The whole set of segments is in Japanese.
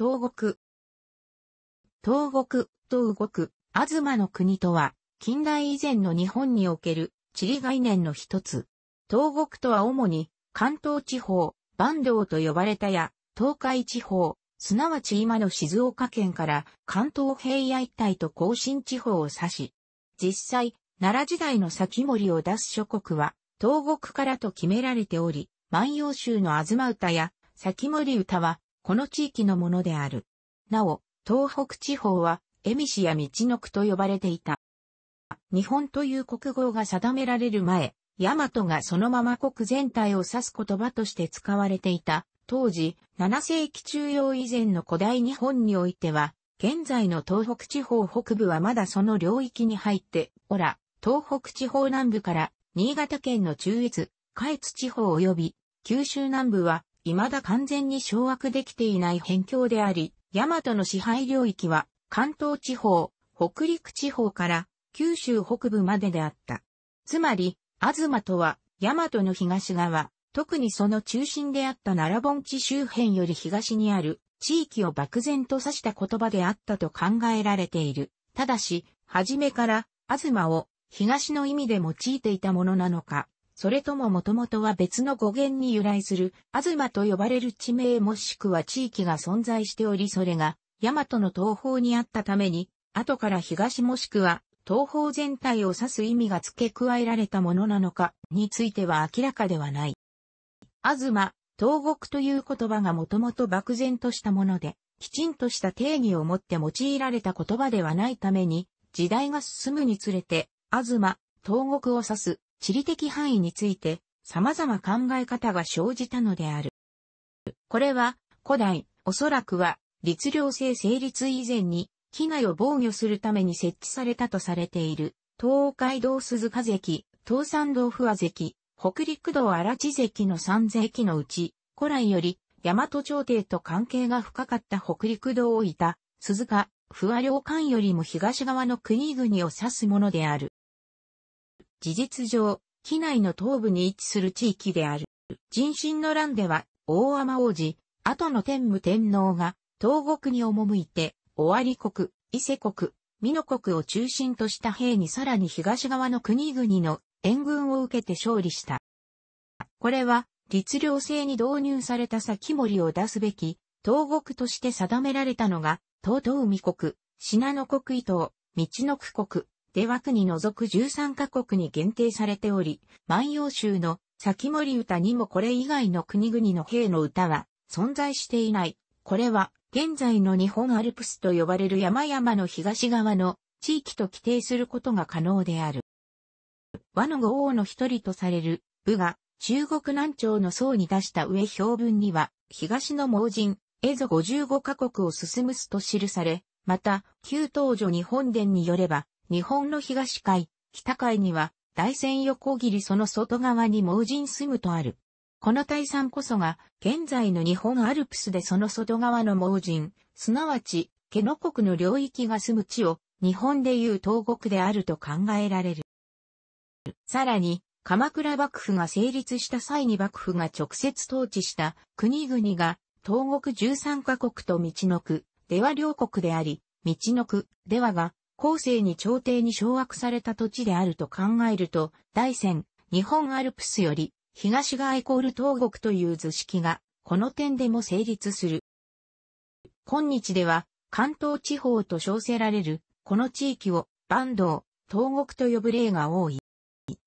東国。東国と動く、東の国とは、近代以前の日本における地理概念の一つ。東国とは主に、関東地方、坂東と呼ばれたや、東海地方、すなわち今の静岡県から関東平野一帯と甲信地方を指し、実際、奈良時代の先森を出す諸国は、東国からと決められており、万葉集の東歌や先森歌は、この地域のものである。なお、東北地方は、恵美市や道の区と呼ばれていた。日本という国語が定められる前、大和がそのまま国全体を指す言葉として使われていた。当時、7世紀中央以前の古代日本においては、現在の東北地方北部はまだその領域に入って、おら、東北地方南部から、新潟県の中越、下越地方及び、九州南部は、未だ完全に掌握できていない辺境であり、大和の支配領域は関東地方、北陸地方から九州北部までであった。つまり、東とは大和の東側、特にその中心であった奈良盆地周辺より東にある地域を漠然と指した言葉であったと考えられている。ただし、初めから、東を東の意味で用いていたものなのか、それとももともとは別の語源に由来する、東と呼ばれる地名もしくは地域が存在しておりそれが、大和の東方にあったために、後から東もしくは、東方全体を指す意味が付け加えられたものなのか、については明らかではない。東、東国という言葉がもともと漠然としたもので、きちんとした定義を持って用いられた言葉ではないために、時代が進むにつれて、東、東国を指す地理的範囲について様々考え方が生じたのである。これは古代、おそらくは律令制成立以前に機内を防御するために設置されたとされている東海道鈴鹿関、東山道不和関、北陸道荒地関の三関のうち、古来より大和朝廷と関係が深かった北陸道をいた鈴鹿、不和領間よりも東側の国々を指すものである。事実上、機内の東部に位置する地域である。人心の乱では、大天王子、後の天武天皇が、東国に赴いて、尾張国、伊勢国、美濃国を中心とした兵にさらに東側の国々の援軍を受けて勝利した。これは、律令制に導入された先森を出すべき、東国として定められたのが、東東海国、信濃国伊東、道の区国、で枠に除く13カ国に限定されており、万葉集の先森歌にもこれ以外の国々の兵の歌は存在していない。これは現在の日本アルプスと呼ばれる山々の東側の地域と規定することが可能である。和の五王の一人とされる武が中国南朝の僧に出した上標文には東の盲人、蝦夷55カ国を進むすと記され、また、旧東女日本伝によれば、日本の東海、北海には、大山横切りその外側に盲人住むとある。この大山こそが、現在の日本アルプスでその外側の盲人、すなわち、毛の国の領域が住む地を、日本でいう東国であると考えられる。さらに、鎌倉幕府が成立した際に幕府が直接統治した国々が、東国13カ国と道の区、では両国であり、道の区、ではが、後世に朝廷に掌握された土地であると考えると、大戦。日本アルプスより、東側イコール東国という図式が、この点でも成立する。今日では、関東地方と称せられる、この地域を、坂東、東国と呼ぶ例が多い。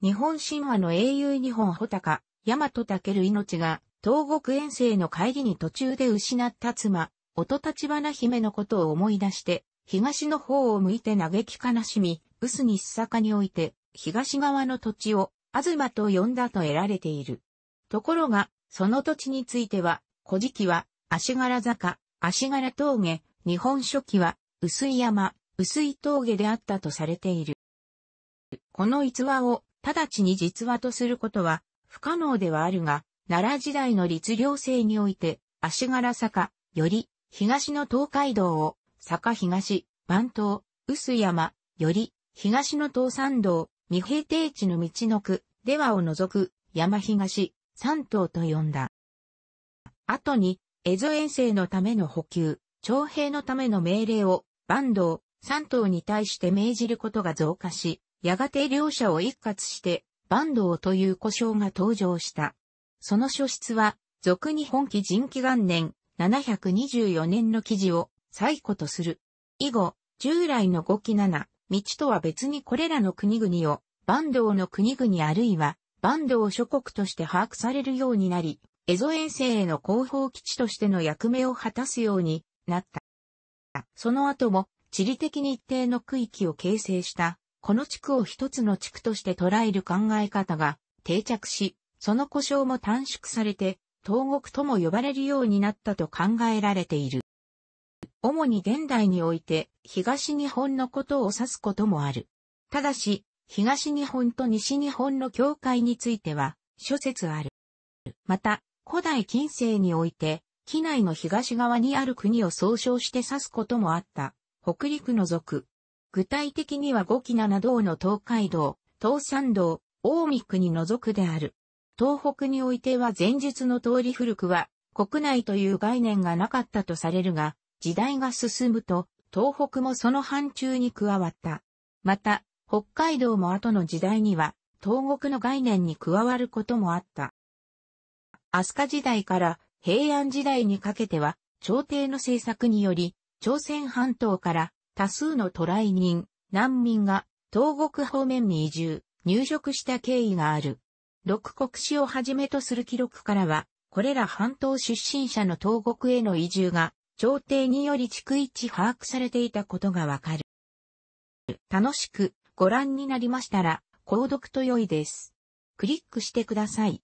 日本神話の英雄日本穂高、大和武る命が、東国遠征の帰りに途中で失った妻、音立花姫のことを思い出して、東の方を向いて嘆き悲しみ、臼にさかにおいて、東側の土地を、東と呼んだと得られている。ところが、その土地については、古事記は、足柄坂、足柄峠、日本書紀は、薄い山、薄い峠であったとされている。この逸話を、直ちに実話とすることは、不可能ではあるが、奈良時代の律令制において、足柄坂、より、東の東海道を、坂東、番頭、臼山、より、東の東山道、未平定地の道の区、ではを除く、山東、山東と呼んだ。後に、江戸遠征のための補給、徴兵のための命令を、坂東、山東に対して命じることが増加し、やがて両者を一括して、坂東という故障が登場した。その書室は、俗に本記人気元年、724年の記事を、最古とする。以後、従来の5期7、道とは別にこれらの国々を、坂東の国々あるいは、坂東諸国として把握されるようになり、エゾ遠征への広報基地としての役目を果たすようになった。その後も、地理的に一定の区域を形成した、この地区を一つの地区として捉える考え方が定着し、その故障も短縮されて、東国とも呼ばれるようになったと考えられている。主に現代において東日本のことを指すこともある。ただし、東日本と西日本の境界については諸説ある。また、古代近世において、機内の東側にある国を総称して指すこともあった。北陸のく。具体的には五木七道の東海道、東山道、大三国のくである。東北においては前述の通り古くは国内という概念がなかったとされるが、時代が進むと、東北もその範疇に加わった。また、北海道も後の時代には、東国の概念に加わることもあった。飛鳥時代から平安時代にかけては、朝廷の政策により、朝鮮半島から多数の渡来人、難民が東国方面に移住、入植した経緯がある。六国史をはじめとする記録からは、これら半島出身者の東国への移住が朝廷により逐一把握されていたことがわかる。楽しくご覧になりましたら、購読と良いです。クリックしてください。